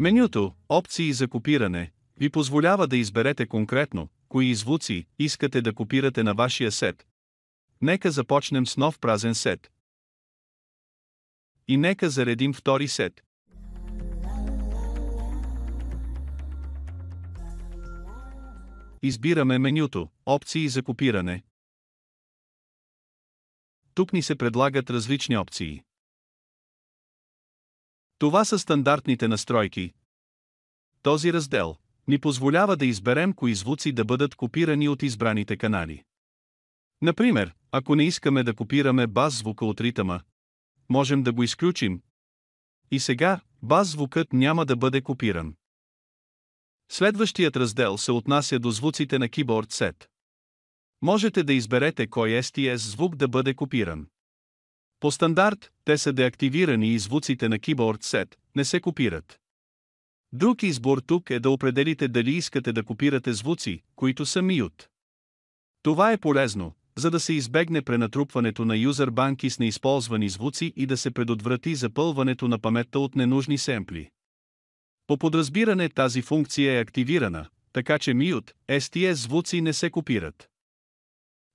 Менюто «Опции за копиране» ви позволява да изберете конкретно, кои звуци искате да копирате на вашия сет. Нека започнем с нов празен сет. И нека заредим втори сет. Избираме менюто «Опции за копиране». Тук ни се предлагат различни опции. Това са стандартните настройки. Този раздел ни позволява да изберем кои звуци да бъдат копирани от избраните канали. Например, ако не искаме да копираме бас звука от ритъма, можем да го изключим. И сега, бас звукът няма да бъде копиран. Следващият раздел се отнася до звуците на Keyboard Set. Можете да изберете кой STS звук да бъде копиран. По стандарт, те са деактивирани и звуците на Keyboard Set не се копират. Друг избор тук е да определите дали искате да копирате звуци, които са миют. Това е полезно, за да се избегне пренатрупването на юзер банки с неизползвани звуци и да се предотврати запълването на паметта от ненужни семпли. По подразбиране тази функция е активирана, така че mute, STS звуци не се копират.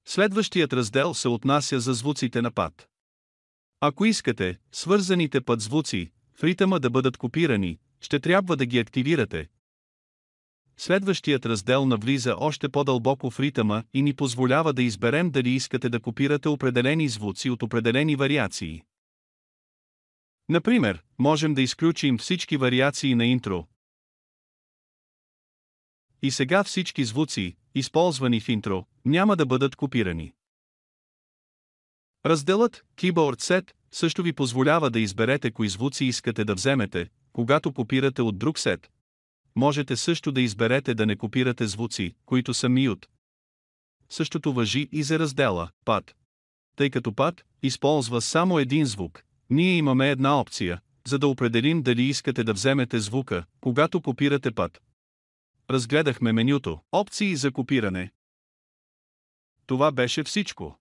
Следващият раздел се отнася за звуците на пад. Ако искате, свързаните път звуци в ритъма да бъдат копирани, ще трябва да ги активирате. Следващият раздел навлиза още по-дълбоко в ритъма и ни позволява да изберем дали искате да копирате определени звуци от определени вариации. Например, можем да изключим всички вариации на интро. И сега всички звуци, използвани в интро, няма да бъдат копирани. Разделът Keyboard Set също ви позволява да изберете кои звуци искате да вземете, когато копирате от друг сет. Можете също да изберете да не копирате звуци, които са миют. Същото въжи и за раздела Пад. Тъй като Пад използва само един звук, ние имаме една опция, за да определим дали искате да вземете звука, когато копирате Pad. Разгледахме менюто Опции за копиране. Това беше всичко.